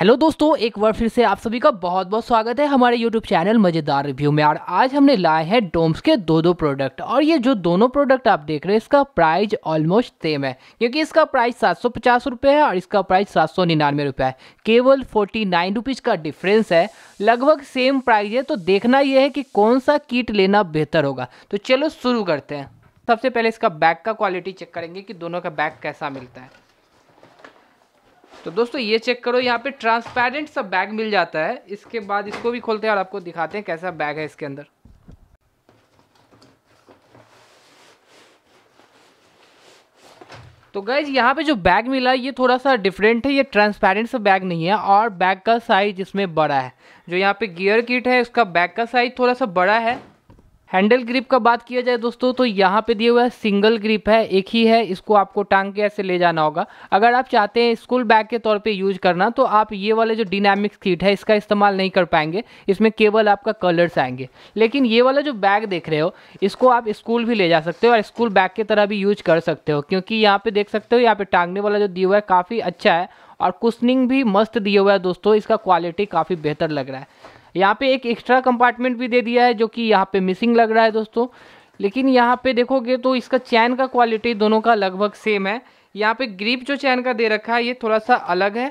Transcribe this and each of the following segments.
hello दोस्तों एक बार फिर से आप सभी का बहुत बहुत स्वागत है हमारे यूट्यूब चैनल मज़ेदार रिव्यू में और आज हमने लाए हैं डोम्स के दो दो प्रोडक्ट और ये जो दोनों प्रोडक्ट आप देख रहे हैं इसका प्राइस ऑलमोस्ट सेम है क्योंकि इसका प्राइस सात सौ पचास रुपये है और इसका प्राइस सात सौ निन्यानवे रुपये है केवल फोर्टी नाइन रुपीज़ का डिफरेंस है लगभग सेम प्राइस है तो देखना यह है कि कौन सा किट लेना बेहतर होगा तो चलो शुरू करते हैं सबसे पहले इसका बैग का क्वालिटी चेक करेंगे कि दोनों का बैग कैसा मिलता है तो दोस्तों ये चेक करो यहाँ पे ट्रांसपेरेंट सा बैग मिल जाता है इसके बाद इसको भी खोलते हैं और आपको दिखाते हैं कैसा बैग है इसके अंदर तो गैज यहाँ पे जो बैग मिला ये थोड़ा सा डिफरेंट है ये ट्रांसपेरेंट सा बैग नहीं है और बैग का साइज इसमें बड़ा है जो यहाँ पे गियर किट है उसका बैग का साइज थोड़ा सा बड़ा है हैंडल ग्रिप का बात किया जाए दोस्तों तो यहाँ पे दिया हुआ है सिंगल ग्रिप है एक ही है इसको आपको टांग के ऐसे ले जाना होगा अगर आप चाहते हैं स्कूल बैग के तौर पे यूज करना तो आप ये वाले जो डिनामिक सीट है इसका इस्तेमाल नहीं कर पाएंगे इसमें केवल आपका कलर्स आएंगे लेकिन ये वाला जो बैग देख रहे हो इसको आप स्कूल भी ले जा सकते हो और स्कूल बैग की तरह भी यूज कर सकते हो क्योंकि यहाँ पे देख सकते हो यहाँ पे टांगने वाला जो दिया हुआ है काफ़ी अच्छा है और कुशनिंग भी मस्त दिया हुआ है दोस्तों इसका क्वालिटी काफ़ी बेहतर लग रहा है यहाँ पे एक एक्स्ट्रा कंपार्टमेंट भी दे दिया है जो कि यहाँ पे मिसिंग लग रहा है दोस्तों लेकिन यहाँ पे देखोगे तो इसका चैन का क्वालिटी दोनों का लगभग सेम है यहाँ पे ग्रीप जो चैन का दे रखा है ये थोड़ा सा अलग है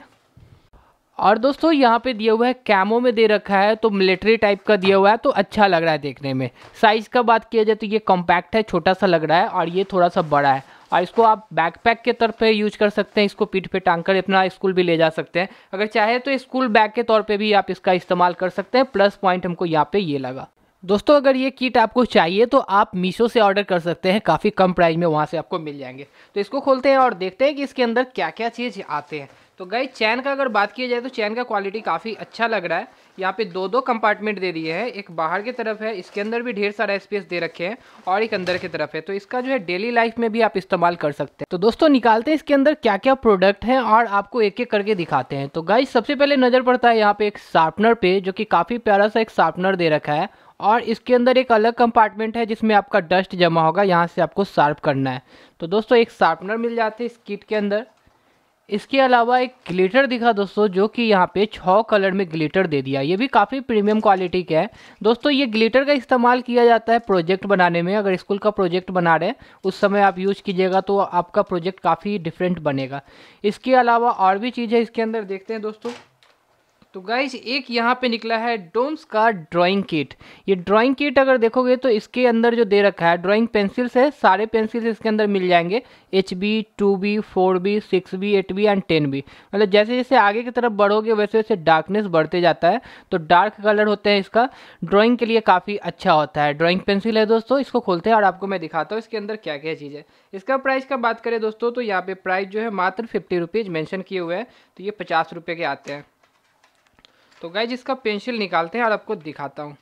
और दोस्तों यहाँ पे दिया हुआ है कैमो में दे रखा है तो मिलिट्री टाइप का दिया हुआ है तो अच्छा लग रहा है देखने में साइज़ का बात किया जाए तो ये कॉम्पैक्ट है छोटा सा लग रहा है और ये थोड़ा सा बड़ा है और इसको आप बैकपैक के तौर पे यूज कर सकते हैं इसको पीठ पे टांग कर अपना स्कूल भी ले जा सकते हैं अगर चाहे तो स्कूल बैग के तौर पे भी आप इसका इस्तेमाल कर सकते हैं प्लस पॉइंट हमको यहाँ पे ये लगा दोस्तों अगर ये किट आपको चाहिए तो आप मीशो से ऑर्डर कर सकते हैं काफ़ी कम प्राइस में वहाँ से आपको मिल जाएंगे तो इसको खोलते हैं और देखते हैं कि इसके अंदर क्या क्या चीज़ आते हैं तो गई चैन का अगर बात किया जाए तो चैन का क्वालिटी काफ़ी अच्छा लग रहा है यहाँ पे दो दो कंपार्टमेंट दे दिए हैं एक बाहर की तरफ है इसके अंदर भी ढेर सारा स्पेस दे रखे हैं और एक अंदर की तरफ है तो इसका जो है डेली लाइफ में भी आप इस्तेमाल कर सकते हैं तो दोस्तों निकालते हैं इसके अंदर क्या क्या प्रोडक्ट हैं और आपको एक एक करके दिखाते हैं तो गाइज सबसे पहले नज़र पड़ता है यहाँ पे एक शार्पनर पे जो कि काफ़ी प्यारा सा एक शार्पनर दे रखा है और इसके अंदर एक अलग कंपार्टमेंट है जिसमें आपका डस्ट जमा होगा यहाँ से आपको शार्प करना है तो दोस्तों एक शार्पनर मिल जाते हैं इस किट के अंदर इसके अलावा एक ग्लिटर दिखा दोस्तों जो कि यहाँ पे छः कलर में ग्लिटर दे दिया ये भी काफ़ी प्रीमियम क्वालिटी का है दोस्तों ये ग्लिटर का इस्तेमाल किया जाता है प्रोजेक्ट बनाने में अगर स्कूल का प्रोजेक्ट बना रहे हैं उस समय आप यूज कीजिएगा तो आपका प्रोजेक्ट काफ़ी डिफरेंट बनेगा इसके अलावा और भी चीज़ें इसके अंदर देखते हैं दोस्तों तो गाइज एक यहाँ पे निकला है डोम्स का ड्राइंग किट ये ड्राइंग किट अगर देखोगे तो इसके अंदर जो दे रखा है ड्राइंग पेंसिल्स है सारे पेंसिल्स इसके अंदर मिल जाएंगे H B two B four B six B eight B and ten B मतलब जैसे जैसे आगे की तरफ बढ़ोगे वैसे वैसे डार्कनेस बढ़ते जाता है तो डार्क कलर होते हैं इसका ड्राॅइंग के लिए काफ़ी अच्छा होता है ड्राॅइंग पेंसिल है दोस्तों इसको खोलते हैं और आपको मैं दिखाता हूँ इसके अंदर क्या क्या चीज़ है इसका प्राइस का बात करें दोस्तों तो यहाँ पर प्राइस जो है मात्र फिफ्टी रुपीज़ मैंशन किए हुए हैं तो ये पचास रुपये के आते हैं तो गाइज इसका पेंसिल निकालते हैं और आपको दिखाता हूँ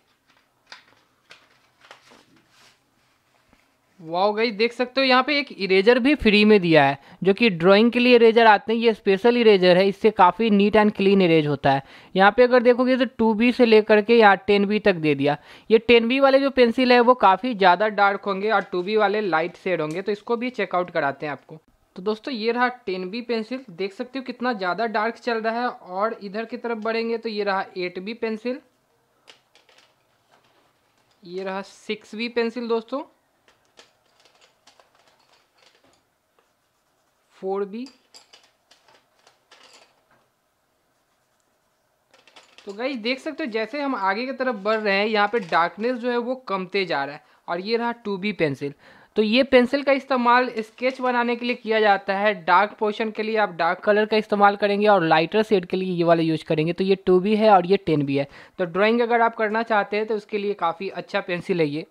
वाओ गई देख सकते हो यहाँ पे एक इरेजर भी फ्री में दिया है जो कि ड्राइंग के लिए इरेजर आते हैं ये स्पेशल इरेजर है इससे काफ़ी नीट एंड क्लीन इरेज होता है यहाँ पे अगर देखोगे तो टू बी से लेकर के यहाँ टेन बी तक दे दिया ये टेन बी वाले जो पेंसिल है वो काफ़ी ज़्यादा डार्क होंगे और टू बी वाले लाइट सेड होंगे तो इसको भी चेकआउट कराते हैं आपको तो दोस्तों ये रहा टेन बी पेंसिल देख सकते हो कितना ज़्यादा डार्क चल रहा है और इधर की तरफ बढ़ेंगे तो ये रहा एट बी पेंसिल ये रहा सिक्स बी पेंसिल दोस्तों फोर बी तो गाइज देख सकते हो जैसे हम आगे की तरफ बढ़ रहे हैं यहाँ पे डार्कनेस जो है वो कमते जा रहा है और ये रहा टू बी पेंसिल तो ये पेंसिल का इस्तेमाल स्केच बनाने के लिए किया जाता है डार्क पोर्शन के लिए आप डार्क कलर का इस्तेमाल करेंगे और लाइटर शेड के लिए ये वाला यूज करेंगे तो ये टू भी है और ये टेन भी है तो ड्राइंग अगर आप करना चाहते हैं तो उसके लिए काफ़ी अच्छा पेंसिल है ये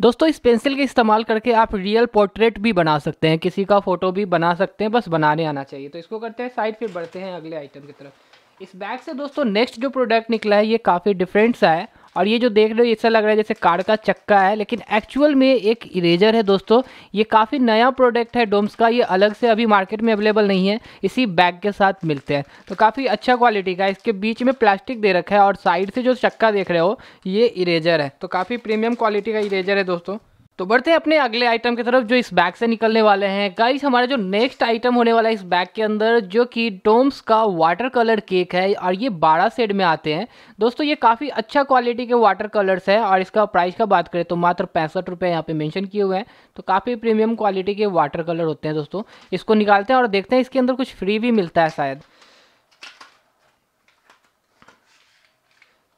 दोस्तों इस पेंसिल के इस्तेमाल करके आप रियल पोर्ट्रेट भी बना सकते हैं किसी का फ़ोटो भी बना सकते हैं बस बनाने आना चाहिए तो इसको करते हैं साइड फिर बढ़ते हैं अगले आइटम की तरफ इस बैग से दोस्तों नेक्स्ट जो प्रोडक्ट निकला है ये काफ़ी डिफरेंट सा है और ये जो देख रहे हो ऐसा लग रहा है जैसे कार का चक्का है लेकिन एक्चुअल में एक इरेजर है दोस्तों ये काफ़ी नया प्रोडक्ट है डोम्स का ये अलग से अभी मार्केट में अवेलेबल नहीं है इसी बैग के साथ मिलते हैं तो काफ़ी अच्छा क्वालिटी का इसके बीच में प्लास्टिक दे रखा है और साइड से जो चक्का देख रहे हो ये इरेजर है तो काफ़ी प्रीमियम क्वालिटी का इरेजर है दोस्तों तो बढ़ते हैं अपने अगले आइटम की तरफ जो इस बैग से निकलने वाले हैं गाइस हमारा जो नेक्स्ट आइटम होने वाला है इस बैग के अंदर जो कि डोम्स का वाटर कलर केक है और ये बारह सेड में आते हैं दोस्तों ये काफ़ी अच्छा क्वालिटी के वाटर कलर्स है और इसका प्राइस का बात करें तो मात्र पैंसठ रुपये यहाँ पर मैंशन किए हुए हैं तो काफ़ी प्रीमियम क्वालिटी के वाटर कलर होते हैं दोस्तों इसको निकालते हैं और देखते हैं इसके अंदर कुछ फ्री भी मिलता है शायद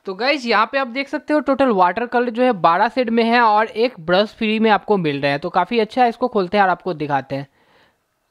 तो गाइज यहाँ पे आप देख सकते हो टोटल वाटर कलर जो है बारह सेड में है और एक ब्रश फ्री में आपको मिल रहा है तो काफ़ी अच्छा है इसको खोलते हैं और आपको दिखाते हैं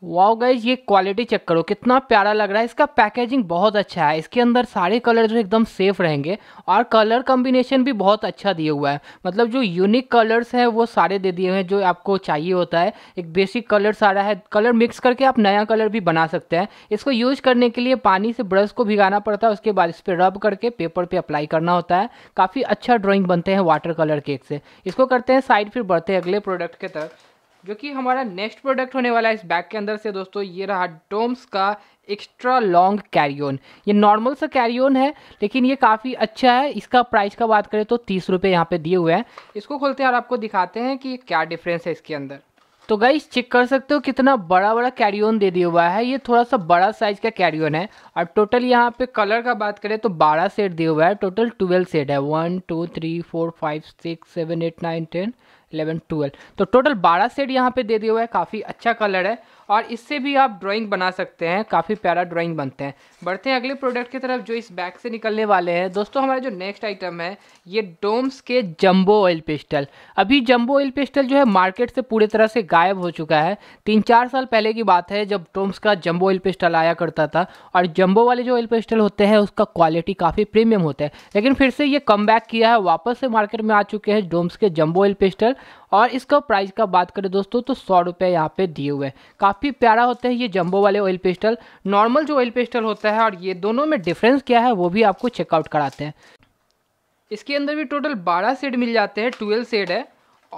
वाओ गाइज ये क्वालिटी चेक करो कितना प्यारा लग रहा है इसका पैकेजिंग बहुत अच्छा है इसके अंदर सारे कलर जो एकदम सेफ रहेंगे और कलर कॉम्बिनेशन भी बहुत अच्छा दिया हुआ है मतलब जो यूनिक कलर्स हैं वो सारे दे दिए हैं जो आपको चाहिए होता है एक बेसिक कलर सारा है कलर मिक्स करके आप नया कलर भी बना सकते हैं इसको यूज करने के लिए पानी से ब्रश को भिगाना पड़ता है उसके बाद इस पर रब करके पेपर पर अप्लाई करना होता है काफ़ी अच्छा ड्रॉइंग बनते हैं वाटर कलर केक से इसको करते हैं साइड फिर बढ़ते हैं अगले प्रोडक्ट के तरफ जो कि हमारा नेक्स्ट प्रोडक्ट होने वाला है इस बैग के अंदर से दोस्तों ये रहा डोम्स का एक्स्ट्रा लॉन्ग कैरियोन ये नॉर्मल सा कैरियोन है लेकिन ये काफ़ी अच्छा है इसका प्राइस का बात करें तो तीस रुपये यहाँ पर दिए हुए हैं इसको खोलते हैं और आपको दिखाते हैं कि क्या डिफरेंस है इसके अंदर तो गाइस चेक कर सकते हो कितना बड़ा बड़ा कैरियोन दे दिया हुआ है ये थोड़ा सा बड़ा साइज का कैरियोन है और टोटल यहाँ पे कलर का बात करें तो 12 सेट दिया हुआ है टोटल 12 सेट है one two three four five six seven eight nine ten eleven twelve तो टोटल बारह सेट यहाँ पे दे दिया हुआ अच्छा है काफ़ी अच्छा कलर है और इससे भी आप ड्राइंग बना सकते हैं काफ़ी प्यारा ड्राइंग बनते हैं बढ़ते हैं अगले प्रोडक्ट की तरफ जो इस बैग से निकलने वाले हैं दोस्तों हमारा जो नेक्स्ट आइटम है ये डोम्स के जम्बो ऑयल पेस्टल अभी जम्बो ऑयल पेस्टल जो है मार्केट से पूरी तरह से गायब हो चुका है तीन चार साल पहले की बात है जब डोम्स का जम्बो ऑयल पेस्टल आया करता था और जम्बो वाले जो ऑयल पेस्टल होते हैं उसका क्वालिटी काफ़ी प्रीमियम होता है लेकिन फिर से ये कम किया है वापस से मार्केट में आ चुके हैं डोम्स के जम्बो ऑयल पेस्टल और इसका प्राइस का बात करें दोस्तों तो सौ रुपये यहाँ पे दिए हुए हैं काफ़ी प्यारा होता है ये जंबो वाले ऑयल पेस्टल नॉर्मल जो ऑयल पेस्टल होता है और ये दोनों में डिफरेंस क्या है वो भी आपको चेकआउट कराते हैं इसके अंदर भी टोटल बारह सेड मिल जाते हैं ट्वेल्व सेड है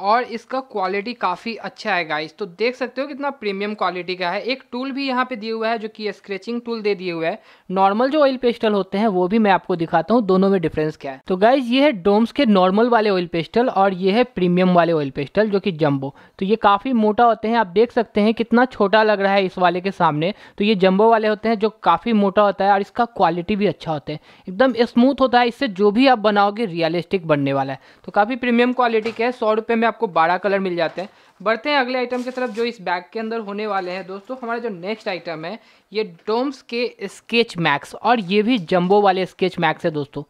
और इसका क्वालिटी काफ़ी अच्छा है गाइस तो देख सकते हो कितना प्रीमियम क्वालिटी का है एक टूल भी यहाँ पे दिया हुआ है जो कि स्क्रेचिंग टूल दे दिए हुआ है नॉर्मल जो ऑयल पेस्टल होते हैं वो भी मैं आपको दिखाता हूँ दोनों में डिफरेंस क्या है तो गाइज ये है डोम्स के नॉर्मल वाले ऑयल पेस्टल और ये है प्रीमियम वाले ऑयल पेस्टल जो कि जम्बो तो ये काफ़ी मोटा होते हैं आप देख सकते हैं कितना छोटा लग रहा है इस वाले के सामने तो ये जम्बो वाले होते हैं जो काफ़ी मोटा होता है और इसका क्वालिटी भी अच्छा होता है एकदम स्मूथ होता है इससे जो भी आप बनाओगे रियलिस्टिक बनने वाला है तो काफ़ी प्रीमियम क्वालिटी के है सौ रुपये में में आपको बारह कलर मिल जाते हैं बढ़ते हैं अगले आइटम की तरफ जो इस बैग के अंदर होने वाले हैं दोस्तों हमारा जो नेक्स्ट आइटम है ये डोम्स के स्केच मैक्स और ये भी जम्बो वाले स्केच मैक्स है दोस्तों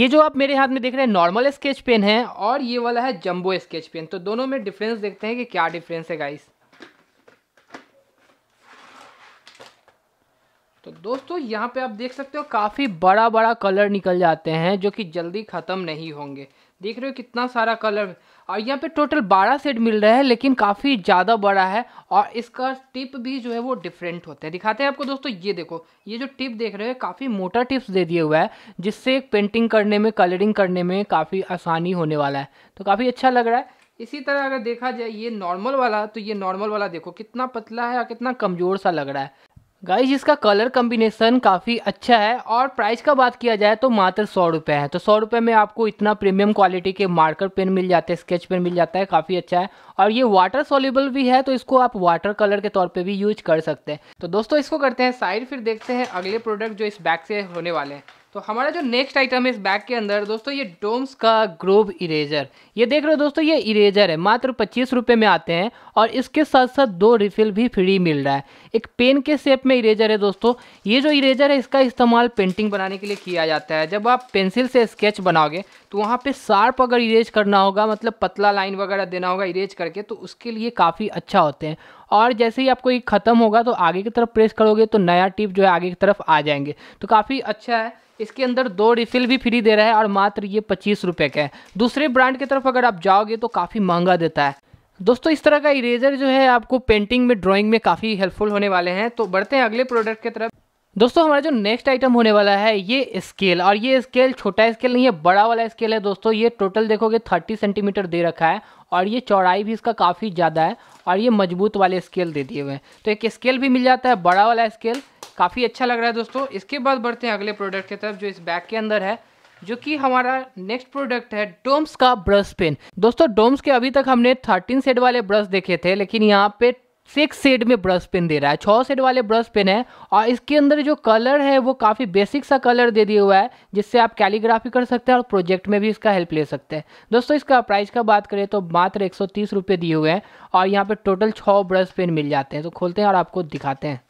ये जो आप मेरे हाथ में देख रहे हैं नॉर्मल स्केच पेन है और ये वाला है जम्बो स्केच पेन तो दोनों में डिफरेंस देखते हैं कि क्या डिफरेंस है गाइस तो दोस्तों यहाँ पे आप देख सकते हो काफ़ी बड़ा बड़ा कलर निकल जाते हैं जो कि जल्दी ख़त्म नहीं होंगे देख रहे हो कितना सारा कलर और यहाँ पे टोटल बारह सेट मिल रहा है लेकिन काफ़ी ज़्यादा बड़ा है और इसका टिप भी जो है वो डिफरेंट होते हैं दिखाते हैं आपको दोस्तों ये देखो ये जो टिप देख रहे हो काफ़ी मोटा टिप्स दे दिया हुआ है जिससे पेंटिंग करने में कलरिंग करने में काफ़ी आसानी होने वाला है तो काफ़ी अच्छा लग रहा है इसी तरह अगर देखा जाए ये नॉर्मल वाला तो ये नॉर्मल वाला देखो कितना पतला है और कितना कमज़ोर सा लग रहा है गाइस इसका कलर कम्बिनेसन काफ़ी अच्छा है और प्राइस का बात किया जाए तो मात्र सौ रुपये है तो सौ रुपये में आपको इतना प्रीमियम क्वालिटी के मार्कर पेन मिल जाते हैं स्केच पेन मिल जाता है काफ़ी अच्छा है और ये वाटर सोल्यूबल भी है तो इसको आप वाटर कलर के तौर पे भी यूज कर सकते हैं तो दोस्तों इसको करते हैं साइड फिर देखते हैं अगले प्रोडक्ट जो इस बैग से होने वाले हैं तो हमारा जो नेक्स्ट आइटम है इस बैग के अंदर दोस्तों ये डोम्स का ग्रोव इरेजर ये देख रहे हो दोस्तों ये इरेजर है मात्र पच्चीस रुपये में आते हैं और इसके साथ साथ दो रिफिल भी फ्री मिल रहा है एक पेन के शेप में इरेजर है दोस्तों ये जो इरेजर है इसका इस्तेमाल पेंटिंग बनाने के लिए किया जाता है जब आप पेंसिल से स्केच बनाओगे तो वहाँ पर शार्प अगर इरेज करना होगा मतलब पतला लाइन वगैरह देना होगा इरेज करके तो उसके लिए काफ़ी अच्छा होते हैं और जैसे ही आपको ये ख़त्म होगा तो आगे की तरफ प्रेस करोगे तो नया टिप जो है आगे की तरफ आ जाएंगे तो काफ़ी अच्छा है इसके अंदर दो रिफिल भी फ्री दे रहा है और मात्र ये पच्चीस रुपये का है दूसरे ब्रांड की तरफ अगर आप जाओगे तो काफ़ी महंगा देता है दोस्तों इस तरह का इरेजर जो है आपको पेंटिंग में ड्राइंग में काफ़ी हेल्पफुल होने वाले हैं तो बढ़ते हैं अगले प्रोडक्ट की तरफ दोस्तों हमारा जो नेक्स्ट आइटम होने वाला है ये स्केल और ये स्केल छोटा स्केल नहीं है बड़ा वाला स्केल है दोस्तों ये टोटल देखोगे 30 सेंटीमीटर दे रखा है और ये चौड़ाई भी इसका काफ़ी ज़्यादा है और ये मजबूत वाले स्केल दे दिए हुए हैं तो एक स्केल भी मिल जाता है बड़ा वाला स्केल काफ़ी अच्छा लग रहा है दोस्तों इसके बाद बढ़ते हैं अगले प्रोडक्ट की तरफ जो इस बैग के अंदर है जो कि हमारा नेक्स्ट प्रोडक्ट है डोम्स का ब्रश पेन दोस्तों डोम्स के अभी तक हमने 13 सेट वाले ब्रश देखे थे लेकिन यहाँ पे सिक्स सेड में ब्रश पेन दे रहा है छः सेड वाले ब्रश पेन है और इसके अंदर जो कलर है वो काफ़ी बेसिक सा कलर दे दिया हुआ है जिससे आप कैलीग्राफी कर सकते हैं और प्रोजेक्ट में भी इसका हेल्प ले सकते हैं दोस्तों इसका प्राइस का बात करें तो मात्र एक सौ दिए हुए हैं और यहाँ पर टोटल छः ब्रश पेन मिल जाते हैं तो खोलते हैं और आपको दिखाते हैं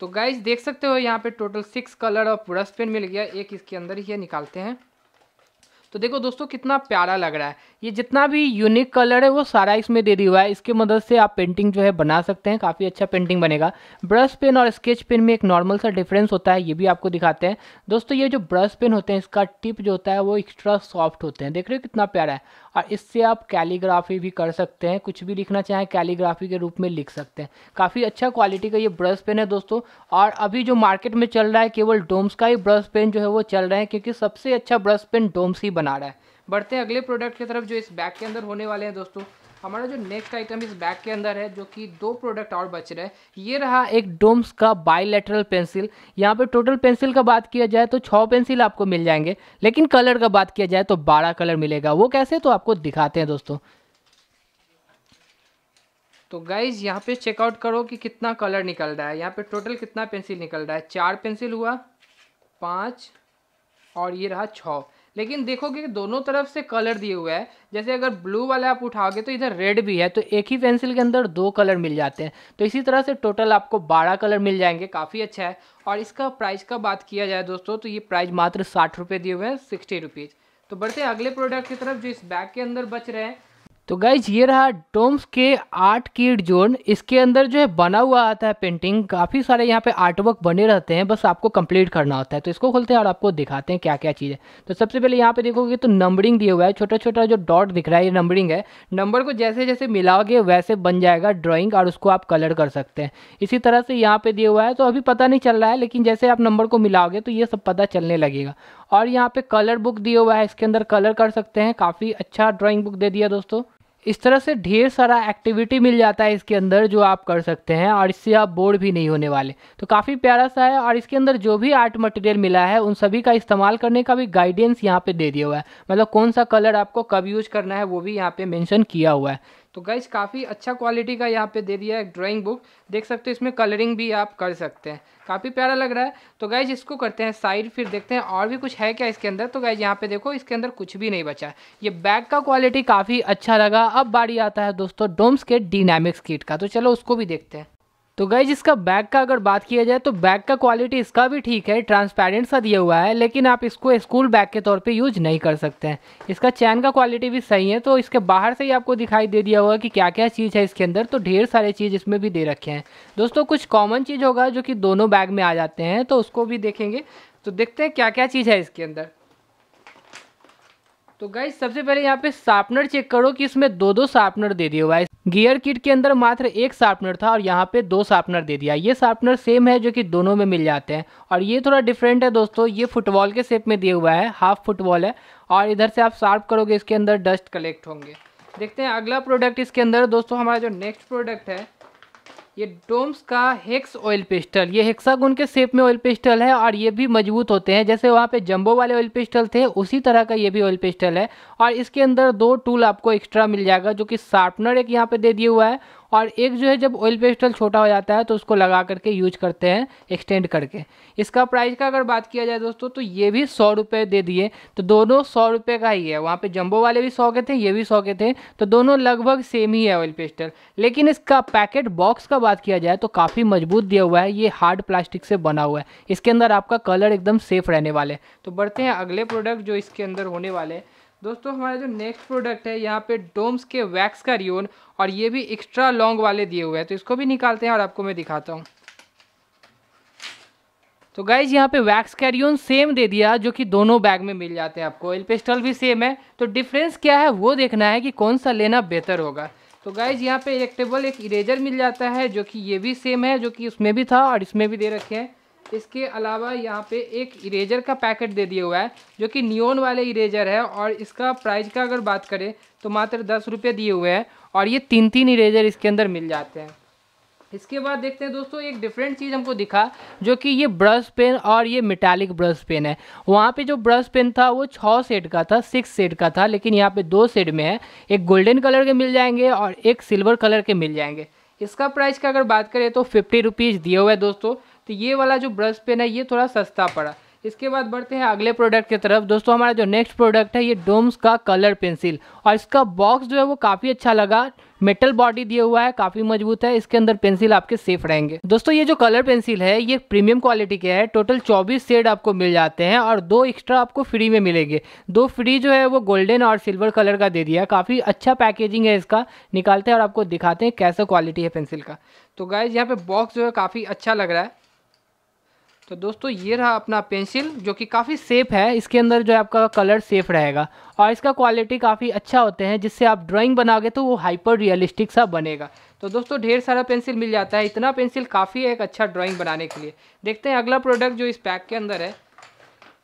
तो गाइज देख सकते हो यहाँ पे टोटल सिक्स कलर और ब्रश पेन मिल गया एक इसके अंदर ही निकालते हैं तो देखो दोस्तों कितना प्यारा लग रहा है ये जितना भी यूनिक कलर है वो सारा इसमें दे दिया हुआ है इसके मदद से आप पेंटिंग जो है बना सकते हैं काफ़ी अच्छा पेंटिंग बनेगा ब्रश पेन और स्केच पेन में एक नॉर्मल सा डिफरेंस होता है ये भी आपको दिखाते हैं दोस्तों ये जो ब्रश पेन होते हैं इसका टिप जो होता है वो एक्स्ट्रा सॉफ्ट होते हैं देख रहे हो कितना प्यारा है और हाँ, इससे आप कैलीग्राफी भी कर सकते हैं कुछ भी लिखना चाहें कैलीग्राफी के रूप में लिख सकते हैं काफ़ी अच्छा क्वालिटी का ये ब्रश पेन है दोस्तों और अभी जो मार्केट में चल रहा है केवल डोम्स का ही ब्रश पेन जो है वो चल रहे हैं क्योंकि सबसे अच्छा ब्रश पेन डोम्स ही बना रहा है बढ़ते हैं अगले प्रोडक्ट की तरफ जो इस बैग के अंदर होने वाले हैं दोस्तों हमारा जो नेक्स्ट आइटम इस बैग के अंदर है जो कि दो प्रोडक्ट और बच रहे हैं ये रहा एक डोम्स का बायलेटरल पेंसिल यहाँ पे टोटल पेंसिल का बात किया जाए तो छः पेंसिल आपको मिल जाएंगे लेकिन कलर का बात किया जाए तो बारह कलर मिलेगा वो कैसे तो आपको दिखाते हैं दोस्तों तो गाइज यहाँ पे चेकआउट करो कि कितना कलर निकल रहा है यहाँ पे टोटल कितना पेंसिल निकल रहा है चार पेंसिल हुआ पाँच और ये रहा छः लेकिन देखोगे कि दोनों तरफ से कलर दिए हुए हैं जैसे अगर ब्लू वाला आप उठाओगे तो इधर रेड भी है तो एक ही पेंसिल के अंदर दो कलर मिल जाते हैं तो इसी तरह से टोटल आपको बारह कलर मिल जाएंगे काफ़ी अच्छा है और इसका प्राइस का बात किया जाए दोस्तों तो ये प्राइस मात्र साठ दिए हुए हैं सिक्सटी रुपीज़ तो बढ़ते हैं अगले प्रोडक्ट की तरफ जो इस बैग के अंदर बच रहे हैं तो गाइज ये रहा डोम्स के आर्ट किट जोन इसके अंदर जो है बना हुआ आता है पेंटिंग काफ़ी सारे यहाँ पे आर्टवर्क बने रहते हैं बस आपको कंप्लीट करना होता है तो इसको खोलते हैं और आपको दिखाते हैं क्या क्या चीज़ है तो सबसे पहले यहाँ पे देखोगे तो नंबरिंग दिया हुआ है छोटा छोटा जो डॉट दिख रहा है ये नंबरिंग है नंबर को जैसे जैसे मिलाओगे वैसे बन जाएगा ड्रॉइंग और उसको आप कलर कर सकते हैं इसी तरह से यहाँ पर दिया हुआ है तो अभी पता नहीं चल रहा है लेकिन जैसे आप नंबर को मिलाओगे तो ये सब पता चलने लगेगा और यहाँ पर कलर बुक दिया हुआ है इसके अंदर कलर कर सकते हैं काफ़ी अच्छा ड्रॉइंग बुक दे दिया दोस्तों इस तरह से ढेर सारा एक्टिविटी मिल जाता है इसके अंदर जो आप कर सकते हैं और इससे आप बोर भी नहीं होने वाले तो काफ़ी प्यारा सा है और इसके अंदर जो भी आर्ट मटेरियल मिला है उन सभी का इस्तेमाल करने का भी गाइडेंस यहाँ पे दे दिया हुआ है मतलब कौन सा कलर आपको कब यूज करना है वो भी यहाँ पे मेंशन किया हुआ है तो गाइज काफ़ी अच्छा क्वालिटी का यहाँ पे दे दिया है ड्राइंग बुक देख सकते हो इसमें कलरिंग भी आप कर सकते हैं काफ़ी प्यारा लग रहा है तो गाइज इसको करते हैं साइड फिर देखते हैं और भी कुछ है क्या इसके अंदर तो गाइज यहाँ पे देखो इसके अंदर कुछ भी नहीं बचा ये बैग का क्वालिटी काफ़ी अच्छा लगा अब बारी आता है दोस्तों डोम्स के डीनामिक्स किट का तो चलो उसको भी देखते हैं तो गई इसका बैग का अगर बात किया जाए तो बैग का क्वालिटी इसका भी ठीक है ट्रांसपेरेंट सा दिया हुआ है लेकिन आप इसको स्कूल बैग के तौर पे यूज नहीं कर सकते हैं इसका चैन का क्वालिटी भी सही है तो इसके बाहर से ही आपको दिखाई दे दिया होगा कि क्या क्या चीज़ है इसके अंदर तो ढेर सारे चीज़ इसमें भी दे रखे हैं दोस्तों कुछ कॉमन चीज़ होगा जो कि दोनों बैग में आ जाते हैं तो उसको भी देखेंगे तो देखते हैं क्या क्या चीज़ है इसके अंदर तो गाइज सबसे पहले यहाँ पे शार्पनर चेक करो कि इसमें दो दो शार्पनर दे दिए हुआ है गियर किट के अंदर मात्र एक शार्पनर था और यहाँ पे दो शार्पनर दे दिया ये शार्पनर सेम है जो कि दोनों में मिल जाते हैं और ये थोड़ा डिफरेंट है दोस्तों ये फुटबॉल के शेप में दिया हुआ है हाफ फुटबॉल है और इधर से आप शार्प करोगे इसके अंदर डस्ट कलेक्ट होंगे देखते हैं अगला प्रोडक्ट इसके अंदर दोस्तों हमारा जो नेक्स्ट प्रोडक्ट है ये डोम्स का हेक्स ऑयल पिस्टल ये हेक्सागुन के शेप में ऑयल पिस्टल है और ये भी मजबूत होते हैं जैसे वहाँ पे जंबो वाले ऑयल पिस्टल थे उसी तरह का ये भी ऑयल पिस्टल है और इसके अंदर दो टूल आपको एक्स्ट्रा मिल जाएगा जो कि शार्पनर एक यहाँ पे दे दिया हुआ है और एक जो है जब ऑयल पेस्टल छोटा हो जाता है तो उसको लगा करके यूज करते हैं एक्सटेंड करके इसका प्राइस का अगर बात किया जाए दोस्तों तो ये भी सौ रुपये दे दिए तो दोनों सौ रुपये का ही है वहाँ पे जंबो वाले भी सौ के थे ये भी सौ के थे तो दोनों लगभग सेम ही है ऑयल पेस्टल लेकिन इसका पैकेट बॉक्स का बात किया जाए तो काफ़ी मजबूत दिया हुआ है ये हार्ड प्लास्टिक से बना हुआ है इसके अंदर आपका कलर एकदम सेफ रहने वाले तो बढ़ते हैं अगले प्रोडक्ट जो इसके अंदर होने वाले हैं दोस्तों हमारा जो नेक्स्ट प्रोडक्ट है यहाँ पे डोम्स के वैक्स का रियोन और ये भी एक्स्ट्रा लॉन्ग वाले दिए हुए हैं तो इसको भी निकालते हैं और आपको मैं दिखाता हूँ तो गाइज यहाँ पे वैक्स कैरियन सेम दे दिया जो कि दोनों बैग में मिल जाते हैं आपको एल पेस्टल भी सेम है तो डिफरेंस क्या है वो देखना है कि कौन सा लेना बेहतर होगा तो गाइज यहाँ पे इलेक्टेबल एक इरेजर मिल जाता है जो कि ये भी सेम है जो कि उसमें भी था और इसमें भी दे रखे हैं इसके अलावा यहाँ पे एक इरेजर का पैकेट दे दिया हुआ है जो कि नियोन वाले इरेजर है और इसका प्राइस का अगर बात करें तो मात्र दस रुपये दिए हुए हैं और ये तीन तीन इरेजर इसके अंदर मिल जाते हैं इसके बाद देखते हैं दोस्तों एक डिफरेंट चीज़ हमको दिखा जो कि ये ब्रश पेन और ये मेटालिक ब्रश पेन है वहाँ पे जो ब्रश पेन था वो छः सेट का था सिक्स सेट का था लेकिन यहाँ पे दो सेट में है एक गोल्डन कलर के मिल जाएंगे और एक सिल्वर कलर के मिल जाएंगे इसका प्राइस का अगर बात करें तो फिफ्टी रुपीज़ दिए हुए दोस्तों तो ये वाला जो ब्रश पेन है ये थोड़ा सस्ता पड़ा इसके बाद बढ़ते हैं अगले प्रोडक्ट की तरफ दोस्तों हमारा जो नेक्स्ट प्रोडक्ट है ये डोम्स का कलर पेंसिल और इसका बॉक्स जो है वो काफ़ी अच्छा लगा मेटल बॉडी दिया हुआ है काफ़ी मजबूत है इसके अंदर पेंसिल आपके सेफ रहेंगे दोस्तों ये जो कलर पेंसिल है ये प्रीमियम क्वालिटी के है टोटल 24 शेड आपको मिल जाते हैं और दो एक्स्ट्रा आपको फ्री में मिलेंगे दो फ्री जो है वो गोल्डन और सिल्वर कलर का दे दिया काफ़ी अच्छा पैकेजिंग है इसका निकालते हैं और आपको दिखाते हैं कैसा क्वालिटी है पेंसिल का तो गाइज यहाँ पर बॉक्स जो है काफ़ी अच्छा लग रहा है तो दोस्तों ये रहा अपना पेंसिल जो कि काफ़ी सेफ है इसके अंदर जो है आपका कलर सेफ रहेगा और इसका क्वालिटी काफ़ी अच्छा होते हैं जिससे आप ड्राइंग बनाओगे तो वो हाइपर रियलिस्टिक सा बनेगा तो दोस्तों ढेर सारा पेंसिल मिल जाता है इतना पेंसिल काफ़ी है एक अच्छा ड्राइंग बनाने के लिए देखते हैं अगला प्रोडक्ट जो इस पैक के अंदर है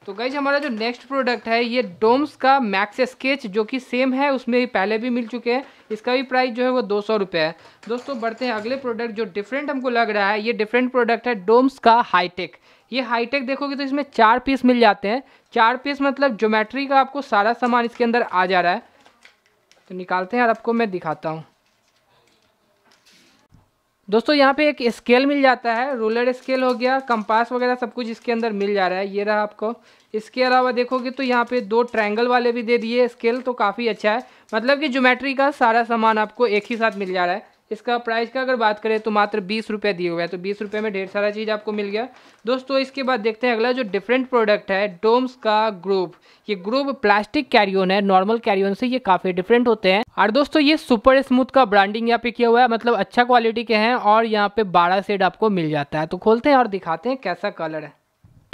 तो गाइज हमारा जो नेक्स्ट प्रोडक्ट है ये डोम्स का मैक्स स्केच जो कि सेम है उसमें ही पहले भी मिल चुके हैं इसका भी प्राइस जो है वो दो सौ रुपये है दोस्तों बढ़ते हैं अगले प्रोडक्ट जो डिफरेंट हमको लग रहा है ये डिफरेंट प्रोडक्ट है डोम्स का हाईटेक ये हाईटेक देखोगे तो इसमें चार पीस मिल जाते हैं चार पीस मतलब ज्योमेट्री का आपको सारा सामान इसके अंदर आ जा रहा है तो निकालते हैं और आपको मैं दिखाता हूँ दोस्तों यहाँ पे एक स्केल मिल जाता है रोलर स्केल हो गया कंपास वगैरह सब कुछ इसके अंदर मिल जा रहा है ये रहा आपको इसके अलावा देखोगे तो यहाँ पे दो ट्रायंगल वाले भी दे दिए स्केल तो काफ़ी अच्छा है मतलब कि ज्योमेट्री का सारा सामान आपको एक ही साथ मिल जा रहा है इसका प्राइस का अगर बात करें तो मात्र बीस रुपये दिए हुआ है तो बीस रुपये में ढेर सारा चीज़ आपको मिल गया दोस्तों इसके बाद देखते हैं अगला जो डिफरेंट प्रोडक्ट है डोम्स का ग्रोव ये ग्रोव प्लास्टिक कैरियोन है नॉर्मल कैरियोन से ये काफ़ी डिफरेंट होते हैं और दोस्तों ये सुपर स्मूथ का ब्रांडिंग यहाँ पे किया हुआ है मतलब अच्छा क्वालिटी के हैं और यहाँ पे बारह सेड आपको मिल जाता है तो खोलते हैं और दिखाते हैं कैसा कलर है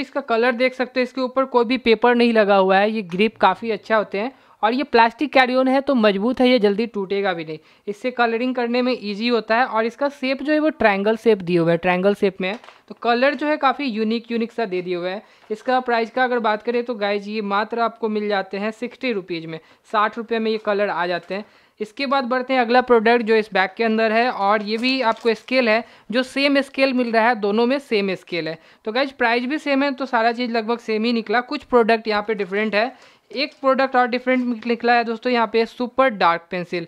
इसका कलर देख सकते हैं इसके ऊपर कोई भी पेपर नहीं लगा हुआ है ये ग्रिप काफ़ी अच्छा होते हैं और ये प्लास्टिक कैरियोन है तो मजबूत है ये जल्दी टूटेगा भी नहीं इससे कलरिंग करने में ईजी होता है और इसका शेप जो है वो ट्रायंगल सेप दिए हुए है ट्रायंगल शेप में तो कलर जो है काफ़ी यूनिक यूनिक सा दे दिए हुए हैं इसका प्राइस का अगर बात करें तो गाइज ये मात्र आपको मिल जाते हैं सिक्सटी रुपीज़ में साठ रुपये में ये कलर आ जाते हैं इसके बाद बढ़ते हैं अगला प्रोडक्ट जो इस बैग के अंदर है और ये भी आपको स्केल है जो सेम स्केल मिल रहा है दोनों में सेम स्केल है तो गाइज प्राइस भी सेम है तो सारा चीज़ लगभग सेम ही निकला कुछ प्रोडक्ट यहाँ पे डिफरेंट है एक प्रोडक्ट और डिफरेंट निकला है दोस्तों यहाँ पे सुपर डार्क पेंसिल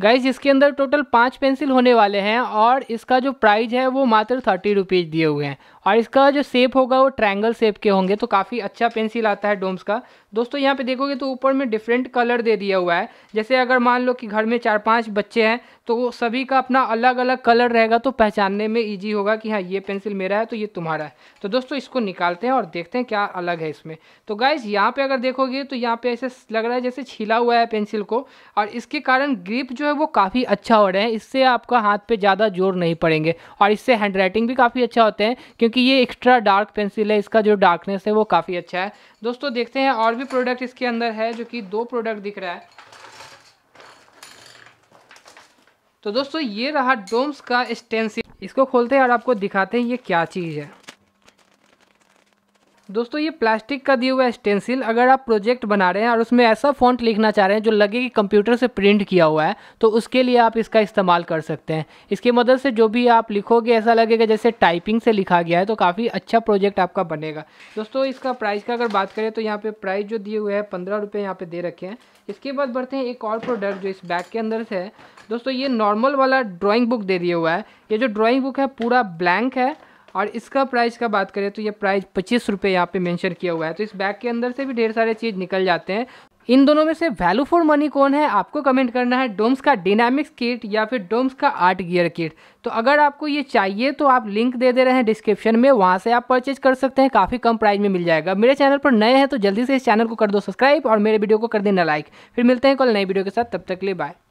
गाइज इसके अंदर टोटल पाँच पेंसिल होने वाले हैं और इसका जो प्राइस है वो मात्र थर्टी रुपीज़ दिए हुए हैं और इसका जो शेप होगा वो ट्रायंगल शेप के होंगे तो काफ़ी अच्छा पेंसिल आता है डोम्स का दोस्तों यहाँ पे देखोगे तो ऊपर में डिफरेंट कलर दे दिया हुआ है जैसे अगर मान लो कि घर में चार पांच बच्चे हैं तो वो सभी का अपना अलग अलग कलर रहेगा तो पहचानने में ईजी होगा कि हाँ ये पेंसिल मेरा है तो ये तुम्हारा है तो दोस्तों इसको निकालते हैं और देखते हैं क्या अलग है इसमें तो गाइज यहाँ पर अगर देखोगे तो यहाँ पर ऐसे लग रहा है जैसे छिला हुआ है पेंसिल को और इसके कारण ग्रिप जो है वो काफ़ी अच्छा हो रहा है इससे आपका हाथ पर ज़्यादा जोर नहीं पड़ेंगे और इससे हैंड भी काफ़ी अच्छा होते हैं क्योंकि कि ये एक्स्ट्रा डार्क पेंसिल है इसका जो डार्कनेस है वो काफ़ी अच्छा है दोस्तों देखते हैं और भी प्रोडक्ट इसके अंदर है जो कि दो प्रोडक्ट दिख रहा है तो दोस्तों ये रहा डोम्स का स्टेंसिल इसको खोलते हैं और आपको दिखाते हैं ये क्या चीज़ है दोस्तों ये प्लास्टिक का दिया हुआ स्टेंसिल अगर आप प्रोजेक्ट बना रहे हैं और उसमें ऐसा फॉन्ट लिखना चाह रहे हैं जो लगे कि कंप्यूटर से प्रिंट किया हुआ है तो उसके लिए आप इसका इस्तेमाल कर सकते हैं इसकी मदद से जो भी आप लिखोगे ऐसा लगेगा जैसे टाइपिंग से लिखा गया है तो काफ़ी अच्छा प्रोजेक्ट आपका बनेगा दोस्तों इसका प्राइस का अगर बात करें तो यहाँ पर प्राइस जो दिए हुए हैं पंद्रह रुपये यहाँ पर दे रखे हैं इसके बाद बढ़ते हैं एक और प्रोडक्ट जो इस बैग के अंदर से है दोस्तों ये नॉर्मल वाला ड्राॅइंग बुक दे दिया हुआ है ये जो ड्राॅइंग बुक है पूरा ब्लैंक है और इसका प्राइस का बात करें तो ये प्राइस पच्चीस रुपये यहाँ पे मैंशन किया हुआ है तो इस बैग के अंदर से भी ढेर सारे चीज़ निकल जाते हैं इन दोनों में से वैल्यू फॉर मनी कौन है आपको कमेंट करना है डोम्स का डिनामिक्स किट या फिर डोम्स का आर्ट गियर किट तो अगर आपको ये चाहिए तो आप लिंक दे दे रहे हैं डिस्क्रिप्शन में वहाँ से आप परचेज कर सकते हैं काफ़ी कम प्राइस में मिल जाएगा मेरे चैनल पर नए हैं तो जल्दी से इस चैनल को कर दो सब्सक्राइब और मेरे वीडियो को कर देना लाइक फिर मिलते हैं कल नए वीडियो के साथ तब तक ले बाय